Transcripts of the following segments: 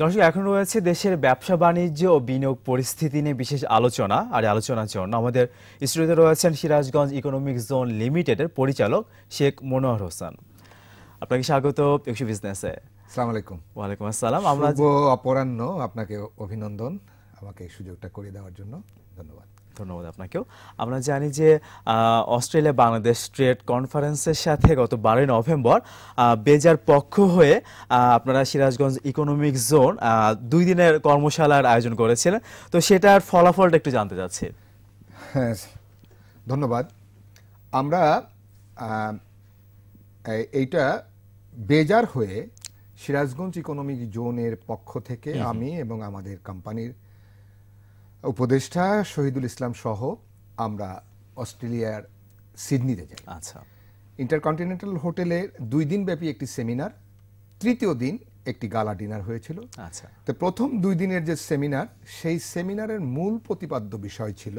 দর্শক এখন রয়েছে দেশের ব্যবসা বাণিজ্য ও বিনিয়োগ পরিস্থিতি নিয়ে বিশেষ আলোচনা আর আলোচনার জন্য আমাদের স্টুডিওতে রয়েছেন সিরাজগঞ্জ ইকোনমিক জোন লিমিটেডের পরিচালক শেখ মনোহর হোসেন আপনাকে স্বাগত একশো বিজনেসে আসসালামু আলাইকুম ওয়ালাইকুম আসসালাম আমরা অপরাহ্ন আপনাকে অভিনন্দন আমাকে সুযোগটা করে দেওয়ার জন্য ধন্যবাদ ধন্যবাদ আপনাকেও আমরা জানি যে অস্ট্রেলিয়া বাংলাদেশ ট্রেড কনফারেন্সের সাথে গত বারোই নভেম্বর বেজার পক্ষ হয়ে আপনারা সিরাজগঞ্জ ইকোনমিক জোন দুই দিনের কর্মশালার আয়োজন করেছিলেন তো সেটার ফলাফলটা একটু জানতে চাচ্ছি হ্যাঁ ধন্যবাদ আমরা এইটা বেজার হয়ে সিরাজগঞ্জ ইকোনমিক জোনের পক্ষ থেকে আমি এবং আমাদের কোম্পানির উপদেষ্টা শহীদুল ইসলাম সহ আমরা অস্ট্রেলিয়ার সিডনিতে যাই আচ্ছা ইন্টারকন্টিনেন্টাল হোটেলে দুই দিন ব্যাপী একটি সেমিনার তৃতীয় দিন একটি গালা ডিনার হয়েছিল আচ্ছা তো প্রথম দুই দিনের যে সেমিনার সেই সেমিনারের মূল প্রতিপাদ্য বিষয় ছিল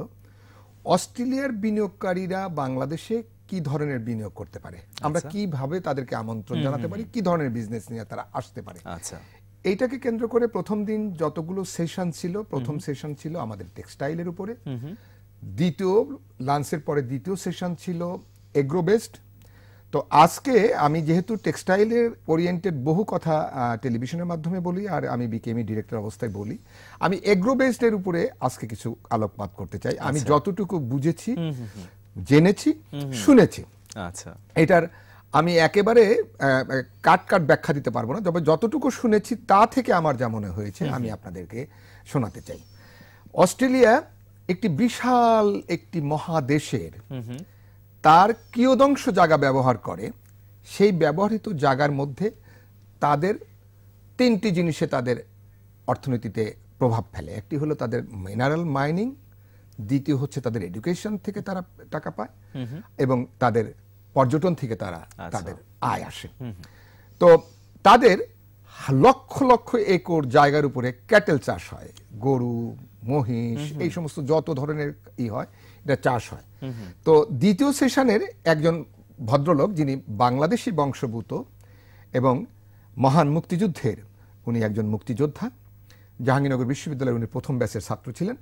অস্ট্রেলিয়ার বিনিয়োগকারীরা বাংলাদেশে কি ধরনের বিনিয়োগ করতে পারে আমরা আচ্ছা। কিভাবে তাদেরকে আমন্ত্রণ জানাতে পারি কি ধরনের বিজনেস নিয়ে তারা আসতে পারে আচ্ছা এইটাকে কেন্দ্র করে প্রথম দিন যতগুলো সেশন ছিল প্রথম সেশন ছিল আমাদের টেক্সটাইলের উপরে দ্বিতীয় লাঞ্চের পরে দ্বিতীয় সেশন ছিল এগ্রো বেস্ট তো আজকে আমি যেহেতু টেক্সটাইলের ওরিয়েন্টেড বহু কথা টেলিভিশনের মাধ্যমে বলি আর আমি বিকেএমই ডিরেক্টর অবস্থায় বলি আমি এগ্রো বেস্টের উপরে আজকে কিছু আলোকপাত করতে চাই আমি আচ্ছা। যতটুকু বুঝেছি জেনেছি শুনেছি আচ্ছা এটার আমি একেবারে কাট কাট ব্যাখ্যা দিতে পারবো না তবে যতটুকু শুনেছি তা থেকে আমার যা মনে হয়েছে আমি আপনাদেরকে শোনাতে চাই অস্ট্রেলিয়া একটি বিশাল একটি মহাদেশের তার কিয়দংশ জায়গা ব্যবহার করে সেই ব্যবহৃত জায়গার মধ্যে তাদের তিনটি জিনিসে তাদের অর্থনীতিতে প্রভাব ফেলে একটি হলো তাদের মিনারেল মাইনিং দ্বিতীয় হচ্ছে তাদের এডুকেশন থেকে তারা টাকা পায় এবং তাদের পর্যটন থেকে তারা আচ্ছা। তাদের আয় আসে তো তাদের লক্ষ লক্ষ একর জায়গার উপরে ক্যাটেল চাষ হয় গরু মহিষ এই সমস্ত যত ধরনের ই হয় এটা চাষ হয় তো দ্বিতীয় সেশনের একজন ভদ্রলোক যিনি বাংলাদেশি বংশভূত এবং মহান মুক্তিযুদ্ধের উনি একজন মুক্তিযোদ্ধা জাহাঙ্গীরনগর বিশ্ববিদ্যালয়ের উনি প্রথম ব্যাচের ছাত্র ছিলেন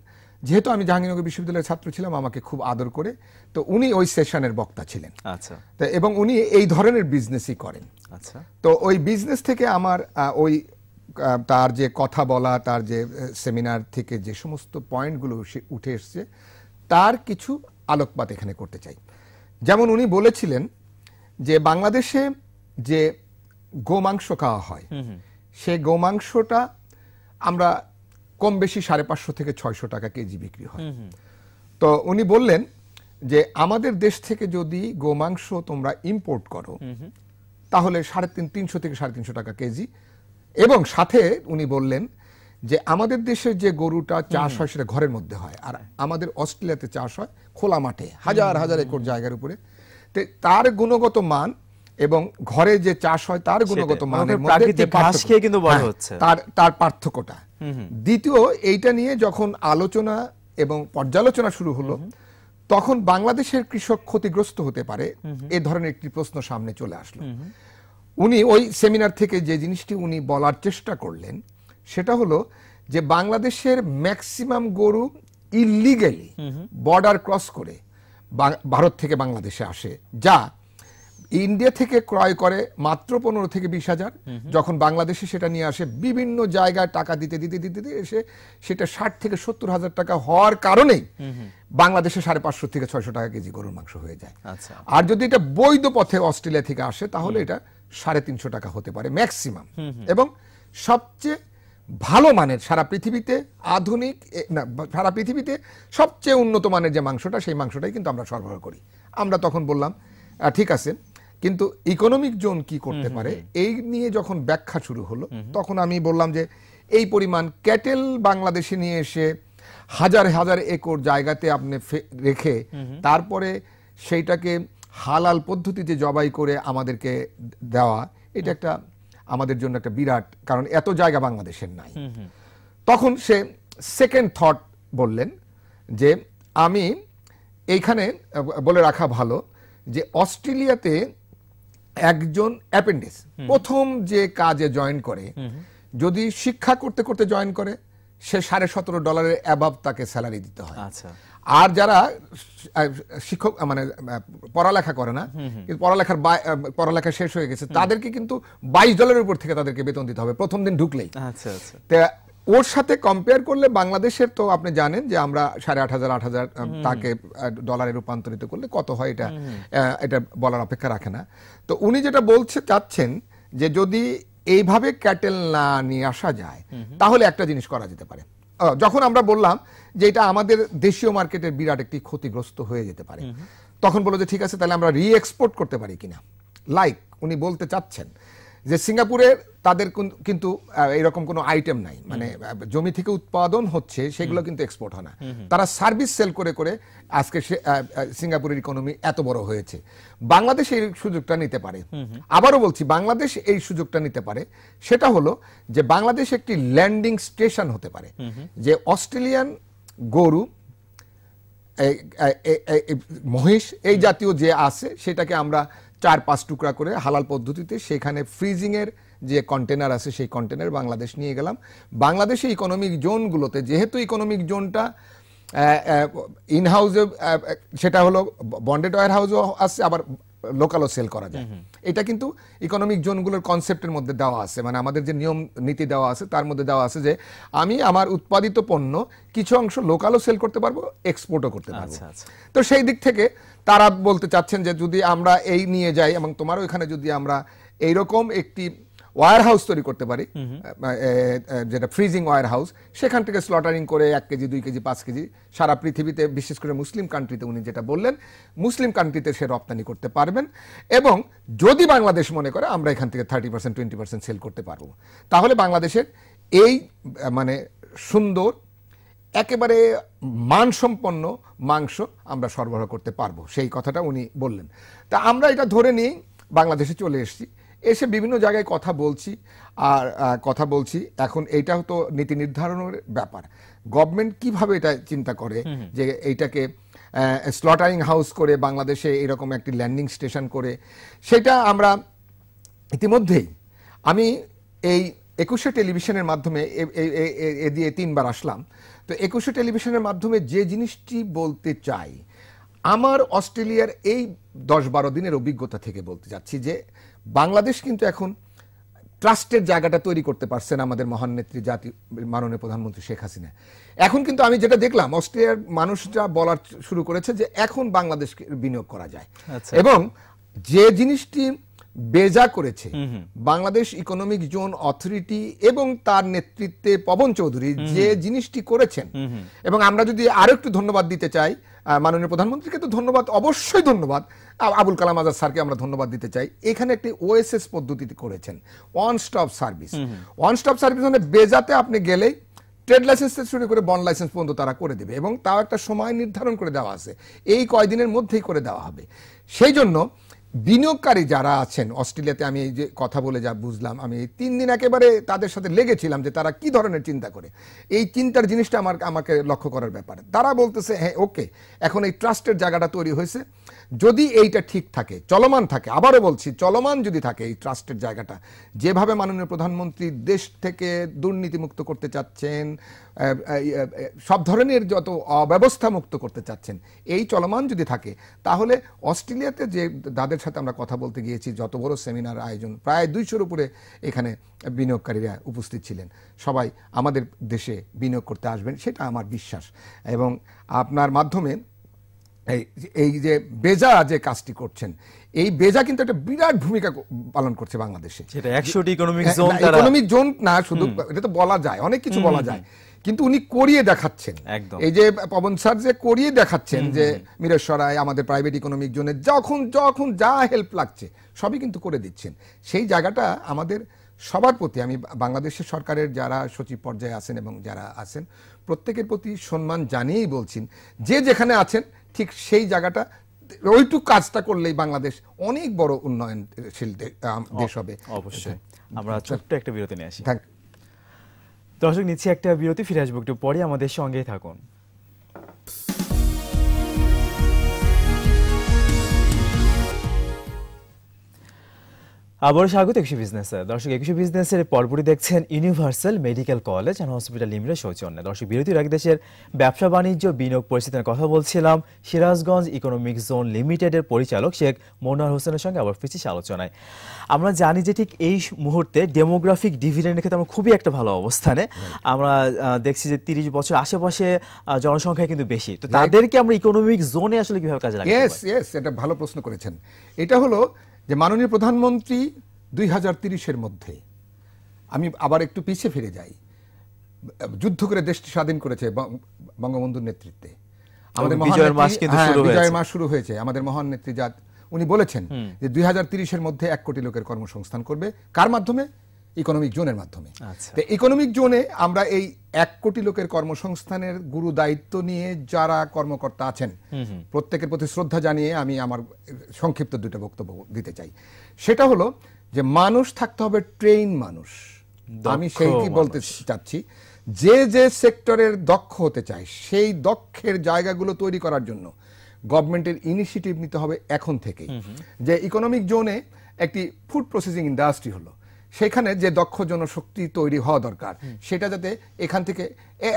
যেহেতু আমি জাহাঙ্গীরনগর বিশ্ববিদ্যালয়ের ছাত্র ছিলাম আমাকে খুব আদর করে তো উনি ওই সেশনের বক্তা ছিলেন আচ্ছা এবং উনি এই ধরনের বিজনেসই করেন আচ্ছা তো ওই বিজনেস থেকে আমার ওই তার যে কথা বলা তার যে সেমিনার থেকে যে সমস্ত পয়েন্টগুলো উঠে এসছে তার কিছু আলোকপাত এখানে করতে চাই যেমন উনি বলেছিলেন যে বাংলাদেশে যে গোমাংস খাওয়া হয় সে গোমাংসটা আমরা কম বেশি সাড়ে পাঁচশো থেকে ছয়শো টাকা কেজি বিক্রি হয় তো উনি বললেন যে আমাদের দেশ থেকে যদি গোমাংস তোমরা ইম্পোর্ট করো তাহলে সাড়ে তিন তিনশো থেকে সাড়ে তিনশো টাকা কেজি এবং সাথে উনি বললেন যে আমাদের দেশে যে গরুটা চাষ হয় সেটা ঘরের মধ্যে হয় আর আমাদের অস্ট্রেলিয়াতে চাষ হয় খোলা মাঠে হাজার হাজার একর জায়গার উপরে তার গুণগত মান এবং ঘরে যে চাষ হয় তার গুণগত মানে মানের মধ্যে হ্যাঁ, তার তার পার্থক্যটা দ্বিতীয় এইটা নিয়ে যখন আলোচনা এবং পর্যালোচনা শুরু হলো তখন বাংলাদেশের কৃষক ক্ষতিগ্রস্ত হতে পারে এ ধরনের একটি প্রশ্ন সামনে চলে আসলো উনি ওই সেমিনার থেকে যে জিনিসটি উনি বলার চেষ্টা করলেন সেটা হলো যে বাংলাদেশের ম্যাক্সিমাম গরু ইলিগেলি বর্ডার ক্রস করে ভারত থেকে বাংলাদেশে আসে যা ইন্ডিয়া থেকে ক্রয় করে মাত্র পনেরো থেকে বিশ হাজার যখন বাংলাদেশে সেটা নিয়ে আসে বিভিন্ন জায়গায় টাকা দিতে দিতে দিতে দিতে এসে সেটা ষাট থেকে সত্তর হাজার টাকা হওয়ার কারণেই বাংলাদেশে সাড়ে পাঁচশো থেকে ছয়শো টাকা কেজি গরুর মাংস হয়ে যায় আচ্ছা। আর যদি এটা বৈধ পথে অস্ট্রেলিয়া থেকে আসে তাহলে এটা সাড়ে তিনশো টাকা হতে পারে ম্যাক্সিমাম এবং সবচেয়ে ভালো মানের সারা পৃথিবীতে আধুনিক না সারা পৃথিবীতে সবচেয়ে উন্নত মানের যে মাংসটা সেই মাংসটাই কিন্তু আমরা সরবরাহ করি আমরা তখন বললাম ঠিক আছে কিন্তু ইকোনমিক জোন কি করতে পারে এই নিয়ে যখন ব্যাখ্যা শুরু হলো তখন আমি বললাম যে এই পরিমাণ ক্যাটেল বাংলাদেশে নিয়ে এসে হাজার হাজার একর জায়গাতে আপনি রেখে তারপরে সেইটাকে হালাল পদ্ধতিতে জবাই করে আমাদেরকে দেওয়া এটা একটা আমাদের জন্য একটা বিরাট কারণ এত জায়গা বাংলাদেশের নাই তখন সে সেকেন্ড থট বললেন যে আমি এইখানে বলে রাখা ভালো যে অস্ট্রেলিয়াতে একজন অ্যাপেন্ডিস প্রথম যে কাজে জয়েন করে যদি শিক্ষা করতে করতে জয়েন করে সে সাড়ে সতেরো ডলারের অ্যাবাব তাকে স্যালারি দিতে হয় আচ্ছা। আর যারা শিক্ষক মানে পড়ালেখা করে না কিন্তু পড়ালেখার পড়ালেখা শেষ হয়ে গেছে তাদেরকে কিন্তু বাইশ ডলারের উপর থেকে তাদেরকে বেতন দিতে হবে প্রথম দিন ঢুকলেই আচ্ছা, আচ্ছা। ওর সাথে কম্পেয়ার করলে বাংলাদেশের তো আপনি জানেন যে আমরা সাড়ে আট হাজার আট হাজার তাকে ডলারে রূপান্তরিত করলে কত হয় এটা এটা বলার অপেক্ষা রাখে না তো উনি যেটা বলছে চাচ্ছেন যে যদি এইভাবে ক্যাটেল না নিয়ে আসা যায় তাহলে একটা জিনিস করা যেতে পারে যখন আমরা বললাম যে এটা আমাদের দেশীয় মার্কেটের বিরাট একটি ক্ষতিগ্রস্ত হয়ে যেতে পারে তখন বলো যে ঠিক আছে তাহলে আমরা রি এক্সপোর্ট করতে পারি কিনা লাইক উনি বলতে চাচ্ছেন যে সিঙ্গাপুরের তাদের কিন্তু এরকম কোনো আইটেম নাই মানে জমি থেকে উৎপাদন হচ্ছে সেগুলো কিন্তু এক্সপোর্ট হয় না তারা সার্ভিস সেল করে করে আজকে সিঙ্গাপুরের ইকোনমি এত বড় হয়েছে বাংলাদেশ এই সুযোগটা নিতে পারে আবারও বলছি বাংলাদেশ এই সুযোগটা নিতে পারে সেটা হলো যে বাংলাদেশ একটি ল্যান্ডিং স্টেশন হতে পারে যে অস্ট্রেলিয়ান গরু মহিষ এই জাতীয় যে আছে সেটাকে আমরা চার পাঁচ টুকরা করে হালাল পদ্ধতিতে সেখানে ফ্রিজিংয়ের যে কন্টেনার আছে সেই কন্টেনার বাংলাদেশ নিয়ে গেলাম বাংলাদেশে ইকোনমিক জোনগুলোতে যেহেতু ইকোনমিক জোনটা ইনহাউসে সেটা হলো বন্ডেড ওয়ার হাউজও আছে আবার লোকালও সেল করা যায় এটা কিন্তু ইকোনমিক জোনগুলোর কনসেপ্টের মধ্যে দেওয়া আছে মানে আমাদের যে নিয়ম নীতি দেওয়া আছে তার মধ্যে দেওয়া আছে যে আমি আমার উৎপাদিত পণ্য কিছু অংশ লোকালও সেল করতে পারবো এক্সপোর্টও করতে পারবো আচ্ছা, আচ্ছা। তো সেই দিক থেকে তারা বলতে চাচ্ছেন যে যদি আমরা এই নিয়ে যাই এবং তোমারও এখানে যদি আমরা এইরকম একটি ওয়ার হাউস তৈরি করতে পারি যেটা ফ্রিজিং ওয়ার হাউস সেখান থেকে স্লটারিং করে এক কেজি দুই কেজি পাঁচ কেজি সারা পৃথিবীতে বিশেষ করে মুসলিম কান্ট্রিতে উনি যেটা বললেন মুসলিম কান্ট্রিতে সে রপ্তানি করতে পারবেন এবং যদি বাংলাদেশ মনে করে আমরা এখান থেকে thirty percent twenty percent sale করতে পারবো তাহলে বাংলাদেশের এই মানে সুন্দর একেবারে মানসম্পন্ন মাংস আমরা সরবরাহ করতে পারবো সেই কথাটা উনি বললেন তা আমরা এটা ধরে নিয়েই বাংলাদেশে চলে এসেছি এসে বিভিন্ন জায়গায় কথা বলছি আর কথা বলছি এখন এটা তো নীতি নির্ধারণের ব্যাপার গভর্নমেন্ট কিভাবে এটা চিন্তা করে যে এইটাকে স্লটারিং হাউস করে বাংলাদেশে এরকম একটি ল্যান্ডিং স্টেশন করে সেটা আমরা ইতিমধ্যেই আমি এই একুশে টেলিভিশনের মাধ্যমে এ দিয়ে তিনবার আসলাম তো একুশে টেলিভিশনের মাধ্যমে যে জিনিসটি বলতে চাই আমার অস্ট্রেলিয়ার এই দশ বারো দিনের অভিজ্ঞতা থেকে বলতে যাচ্ছি যে বাংলাদেশ কিন্তু এখন ট্রাস্টের জায়গাটা তৈরি করতে পারছেন আমাদের মহান নেত্রী জাতি মাননীয় প্রধানমন্ত্রী শেখ হাসিনা এখন কিন্তু আমি যেটা দেখলাম অস্ট্রেলিয়ার মানুষরা বলার শুরু করেছে যে এখন বাংলাদেশকে বিনিয়োগ করা যায় আচ্ছা। এবং যে জিনিসটি বেজা করেছে বাংলাদেশ ইকোনমিক জোন অথরিটি এবং তার নেতৃত্বে পবন চৌধুরী যে জিনিসটি করেছেন এবং আমরা যদি আরেকটু ধন্যবাদ দিতে চাই মাননীয় প্রধানমন্ত্রীকে তো ধন্যবাদ অবশ্যই ধন্যবাদ আবুল কালাম আজাদ স্যারকে আমরা ধন্যবাদ দিতে চাই এখানে একটি ওএসএস পদ্ধতিতে করেছেন one stop service one stop service মানে বেজাতে আপনি গেলেই ট্রেড লাইসেন্স থেকে শুরু করে বন লাইসেন্স পর্যন্ত তারা করে দেবে এবং তাও একটা সময় নির্ধারণ করে দেওয়া আছে এই কয়দিনের মধ্যেই করে দেওয়া হবে সেই জন্য বিনিয়োগকারী যারা আছেন অস্ট্রেলিয়াতে আমি এই যে কথা বলে যা বুঝলাম আমি তিন দিন একেবারে তাদের সাথে লেগেছিলাম যে তারা কি ধরনের চিন্তা করে এই চিন্তার জিনিসটা আমার আমাকে লক্ষ্য করার ব্যাপার তারা বলতেছে হ্যাঁ ওকে এখন এই ট্রাস্টের জায়গাটা তৈরি হয়েছে যদি এইটা ঠিক থাকে চলমান থাকে আবারও বলছি চলমান যদি থাকে এই ট্রাস্টের জায়গাটা যেভাবে মাননীয় প্রধানমন্ত্রী দেশ থেকে দুর্নীতিমুক্ত করতে চাচ্ছেন সব ধরনের যত অব্যবস্থা মুক্ত করতে চাচ্ছেন এই চলমান যদি থাকে তাহলে অস্ট্রেলিয়াতে যে তাদের সাথে আমরা কথা বলতে গিয়েছি যত বড় সেমিনার আয়োজন প্রায় দুইশোর উপরে এখানে বিনিয়োগকারীরা উপস্থিত ছিলেন সবাই আমাদের দেশে বিনিয়োগ করতে আসবেন সেটা আমার বিশ্বাস এবং আপনার মাধ্যমে এই যে বেজা যে কাজটি করছেন এই বেজা কিন্তু একটা বিরাট ভূমিকা পালন করছে বাংলাদেশে সেটা 100টি ইকোনমিক জোন ইকোনমিক জোন না শুধু এটা তো বলা যায় অনেক কিছু বলা যায় কিন্তু উনি করিয়ে দেখাচ্ছেন এই যে পবন স্যার যে করিয়ে দেখাচ্ছেন যে মিরেশ্বরায় আমাদের প্রাইভেট ইকোনমিক জোনে যখন যখন যা হেল্প লাগছে সবই কিন্তু করে দিচ্ছেন সেই জায়গাটা আমাদের সবার প্রতি আমি বাংলাদেশের সরকারের যারা সচিব পর্যায়ে আছেন এবং যারা আছেন প্রত্যেকের প্রতি সম্মান জানিয়েই বলছেন যে যেখানে আছেন ঠিক সেই জায়গাটা ওইটুক কাজটা করলেই বাংলাদেশ অনেক বড় উন্নয়নশীল দেশ হবে অবশ্যই আচ্ছা। আমরা আচ্ছা। ছোট্ট একটা বিরতি নিয়ে আসি দর্শক নিচ্ছি একটা বিরতি ফিরে আসবো একটু পরে আমাদের সঙ্গেই থাকুন আবারও স্বাগত একুশে বিজনেসে দর্শক একুশে বিজনেসের পরপরই দেখছেন universal medical college and hospital limited সৌজন্যে দর্শক বিরতির আগে দেশের ব্যবসা বাণিজ্য বিনিয়োগ পরিস্থিতির কথা বলছিলাম সিরাজগঞ্জ ইকোনমিক জোন লিমিটেডের পরিচালক শেখ মনোয়ার হোসেনের সঙ্গে আবার ফিরছি আলোচনায় আমরা জানি যে ঠিক এই মুহূর্তে ডেমোগ্রাফিক ডিভিডেন্ডের ক্ষেত্রে আমরা খুবই একটা ভালো অবস্থানে আমরা দেখছি যে তিরিশ বছর আশেপাশে জনসংখ্যা কিন্তু বেশি তো তাদেরকে আমরা ইকোনমিক জোনে আসলে কিভাবে কাজে লাগে ভালো প্রশ্ন করেছেন এটা হলো যে মাননীয় প্রধানমন্ত্রী দুই হাজার তিরিশের মধ্যে আমি আবার একটু পিছিয়ে ফিরে যাই যুদ্ধ করে দেশটি স্বাধীন করেছে বঙ্গবন্ধুর নেতৃত্বে আমাদের বিজয় হ্যাঁ, মাস শুরু হয়েছে আমাদের মহান নেত্রী যা উনি বলেছেন যে দুই হাজার তিরিশের মধ্যে এক কোটি লোকের কর্মসংস্থান করবে কার মাধ্যমে ইকোনমিক জোনের মাধ্যমে তো ইকোনমিক জোনে আমরা এই এক কোটি লোকের কর্মসংস্থানের গুরু দায়িত্ব নিয়ে যারা কর্মকর্তা আছেন প্রত্যেকের প্রতি শ্রদ্ধা জানিয়ে আমি আমার সংক্ষিপ্ত দুটো বক্তব্য দিতে চাই সেটা হলো যে মানুষ থাকতে হবে ট্রেন মানুষ আমি সেইটি বলতে চাচ্ছি যে যে সেক্টরের দক্ষ হতে চায় সেই দক্ষের জায়গাগুলো তৈরি করার জন্য গভর্নমেন্টের ইনিশিয়েটিভ নিতে হবে এখন থেকে যে ইকোনমিক জোনে একটি ফুড প্রসেসিং ইন্ডাস্ট্রি হলো সেখানে যে দক্ষ জনশক্তি তৈরি হওয়া দরকার সেটা যাতে এখান থেকে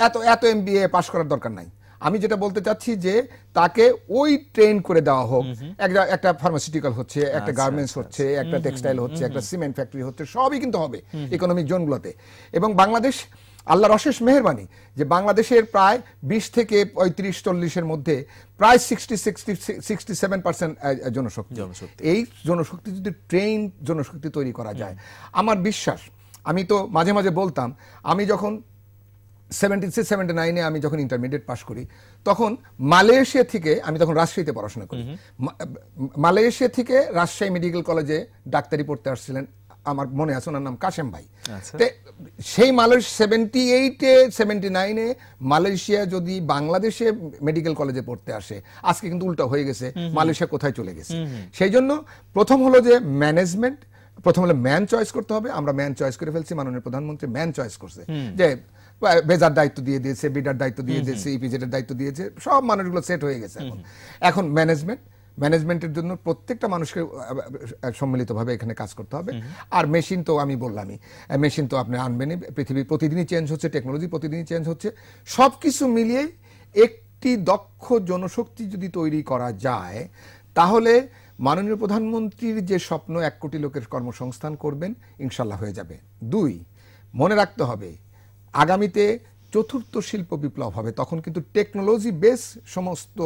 এত এত এম পাশ করার দরকার নাই আমি যেটা বলতে চাচ্ছি যে তাকে ওই ট্রেন করে দেওয়া হোক একটা একটা ফার্মাসিউটিক্যাল হচ্ছে একটা গার্মেন্টস আচ্ছা, আচ্ছা, হচ্ছে আচ্ছা। একটা টেক্সটাইল হচ্ছে একটা সিমেন্ট ফ্যাক্টরি হচ্ছে সবই কিন্তু হবে ইকোনমিক জোনগুলোতে এবং বাংলাদেশ আল্লাহর অশেষ মেহরবানি যে বাংলাদেশের প্রায় বিশ থেকে পঁয়ত্রিশ চল্লিশের মধ্যে প্রায় sixty sixty sixty seven percent জনশক্তি এই জনশক্তি যদি ট্রেন জনশক্তি তৈরি করা যায় আমার বিশ্বাস আমি তো মাঝে মাঝে বলতাম আমি যখন সেভেন্টি সিক্স সেভেন্টি নাইনে আমি যখন ইন্টারমিডিয়েট পাশ করি তখন মালয়েশিয়া থেকে আমি তখন রাজশাহীতে পড়াশোনা করি মালয়েশিয়া থেকে রাজশাহী মেডিকেল কলেজে ডাক্তারি পড়তে আসছিলেন আমার মনে আছে ওনার নাম কাশেম ভাই আচ্ছা। সেই মালয়েশিয়া সেভেন্টি এইটে সেভেন্টি নাইনে মালয়েশিয়া যদি বাংলাদেশে মেডিকেল কলেজে পড়তে আসে আজকে কিন্তু উল্টো হয়ে গেছে মালয়েশিয়া কোথায় চলে গেছে সেই জন্য প্রথম হলো যে ম্যানেজমেন্ট প্রথম হলো ম্যান চয়েস করতে হবে আমরা ম্যান চয়েস করে ফেলছি মাননীয় প্রধানমন্ত্রী ম্যান চয়েস করছে যে বেজার দায়িত্ব দিয়ে দিয়েছে বিডার দায়িত্ব দিয়ে দিয়েছে ইপিজেডের দায়িত্ব দিয়েছে সব মানুষগুলো সেট হয়ে গেছে এখন এখন ম্যানেজমেন্ট ম্যানেজমেন্টের জন্য প্রত্যেকটা মানুষকে সম্মিলিতভাবে এখানে কাজ করতে হবে আর মেশিন তো আমি বললামই মেশিন তো আপনি আনবেনই পৃথিবী প্রতিদিনই চেঞ্জ হচ্ছে টেকনোলজি প্রতিদিনই চেঞ্জ হচ্ছে সব কিছু মিলিয়ে একটি দক্ষ জনশক্তি যদি তৈরি করা যায় তাহলে মাননীয় প্রধানমন্ত্রীর যে স্বপ্ন এক কোটি লোকের কর্মসংস্থান করবেন ইনশাল্লাহ হয়ে যাবে দুই মনে রাখতে হবে আগামীতে চতুর্থ শিল্প বিপ্লব হবে তখন কিন্তু টেকনোলজি বেস সমস্ত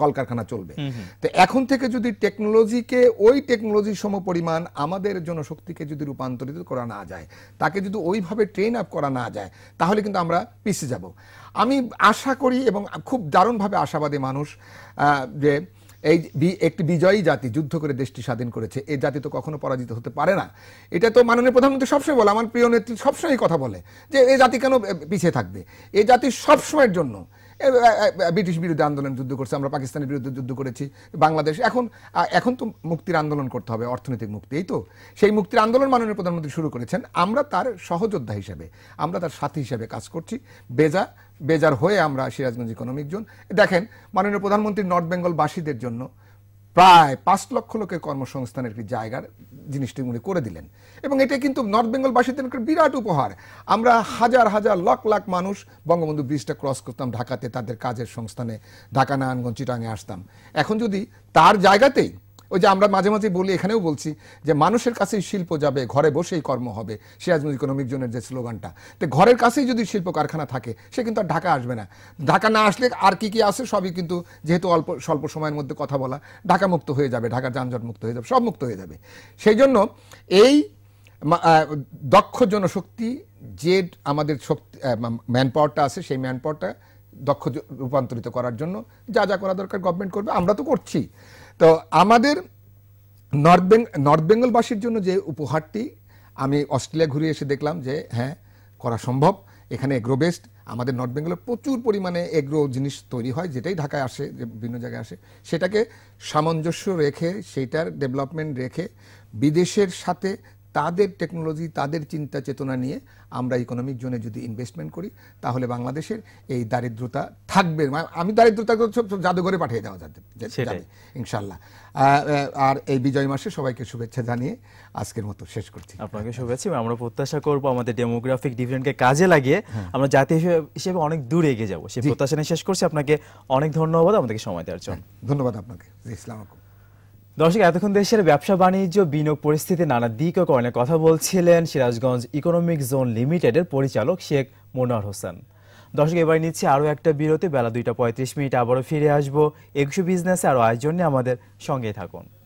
কলকারখানা চলবে তো এখন থেকে যদি টেকনোলজিকে ওই টেকনোলজির সমপরিমাণ আমাদের জনশক্তিকে যদি রূপান্তরিত করা না যায় তাকে যদি ওইভাবে ট্রেন আপ করা না যায় তাহলে কিন্তু আমরা পিছিয়ে যাব আমি আশা করি এবং খুব দারুণভাবে আশাবাদী মানুষ যে এই একটি বিজয়ী জাতি যুদ্ধ করে দেশটি স্বাধীন করেছে এই জাতি তো কখনো পরাজিত হতে পারে না এটা তো মাননীয় প্রধানমন্ত্রী সবসময় বলে আমার প্রিয় নেত্রী সবসময় কথা বলে যে এই জাতি কেন পিছিয়ে থাকবে এই জাতি সবসময়ের জন্য ব্রিটিশ বিরুদ্ধে আন্দোলন যুদ্ধ করছে আমরা পাকিস্তানের বিরুদ্ধে যুদ্ধ করেছি বাংলাদেশ এখন এখন তো মুক্তির আন্দোলন করতে হবে অর্থনৈতিক মুক্তি এই তো সেই মুক্তির আন্দোলন মাননীয় প্রধানমন্ত্রী শুরু করেছেন আমরা তার সহযোদ্ধা হিসেবে আমরা তার সাথী হিসেবে কাজ করছি বেজা বেজার হয়ে আমরা সিরাজগঞ্জ ইকোনমিক জোন দেখেন মাননীয় প্রধানমন্ত্রী নর্থ বেঙ্গলবাসীদের জন্য প্রায় পাঁচ লক্ষ লোকের কর্মসংস্থানের একটি জায়গার জিনিসটি উনি করে দিলেন এবং এটা কিন্তু নর্থ বেঙ্গলবাসীদের একটা বিরাট উপহার আমরা হাজার হাজার লাখ লাখ মানুষ বঙ্গবন্ধু ব্রিজটা ক্রস করতাম ঢাকাতে তাদের কাজের সংস্থানে ঢাকা নারায়ণগঞ্জ চিটাঙে আসতাম এখন যদি তার জায়গাতেই ওই যে আমরা মাঝে মাঝে বলি এখানেও বলছি যে মানুষের কাছেই শিল্প যাবে ঘরে বসেই কর্ম হবে সিরাজগঞ্জ ইকোনমিক জোনের যে স্লোগানটা তো ঘরের কাছেই যদি শিল্প কারখানা থাকে সে কিন্তু আর ঢাকা আসবে না ঢাকা না আসলে আর কি কি আছে সবই কিন্তু যেহেতু অল্প স্বল্প সময়ের মধ্যে কথা বলা ঢাকা মুক্ত হয়ে যাবে ঢাকা যানজট মুক্ত হয়ে যাবে সব মুক্ত হয়ে যাবে সেই জন্য এই দক্ষ জনশক্তি যে আমাদের শক্তি ম্যান পাওয়ারটা আছে সেই ম্যান পাওয়ারটা দক্ষ রূপান্তরিত করার জন্য যা যা করা দরকার গভর্নমেন্ট করবে আমরা তো করছি তো আমাদের নর্থ বেঙ্গ নর্থ বেঙ্গলবাসীর জন্য যে উপহারটি আমি অস্ট্রেলিয়া ঘুরে এসে দেখলাম যে হ্যাঁ করা সম্ভব এখানে এগ্রো বেস্ট আমাদের নর্থ বেঙ্গলের প্রচুর পরিমাণে এগ্রো জিনিস তৈরি হয় যেটাই ঢাকায় আসে যে বিভিন্ন জায়গায় আসে সেটাকে সামঞ্জস্য রেখে সেইটার ডেভেলপমেন্ট রেখে বিদেশের সাথে তাদের টেকনোলজি তাদের চিন্তা চেতনা নিয়ে আমরা ইকোনমিক জোনে যদি ইনভেস্টমেন্ট করি তাহলে বাংলাদেশের এই দারিদ্রতা থাকবে আমি দারিদ্রতা জাদুঘরে পাঠিয়ে দেওয়া যাবে ইনশাল্লাহ আর এই বিজয় মাসে সবাইকে শুভেচ্ছা জানিয়ে আজকের মতো শেষ করছি আপনাকে শুভেচ্ছা আমরা প্রত্যাশা করব আমাদের ডেমোগ্রাফিক ডিভিডেন্ডকে কাজে লাগিয়ে হ্যাঁ। আমরা জাতি হিসেবে অনেক দূর এগিয়ে যাবো সেই প্রত্যাশা নিয়ে শেষ করছি আপনাকে অনেক ধন্যবাদ আমাদেরকে সময় দেওয়ার জন্য হ্যাঁ, ধন্যবাদ আপনাকে ইসলাম দর্শক এতক্ষণ দেশের ব্যবসা বাণিজ্য বিনিয়োগ পরিস্থিতি নানা দিক ও কর্ণে কথা বলছিলেন সিরাজগঞ্জ ইকোনমিক জোন লিমিটেডের পরিচালক শেখ মোনার হোসেন দর্শক এবার নিচ্ছে আরও একটা বিরতি বেলা দুইটা পঁয়ত্রিশ মিনিট আবারও ফিরে আসবো একশো বিজনেসে আরও আয়োজন নিয়ে আমাদের সঙ্গে থাকুন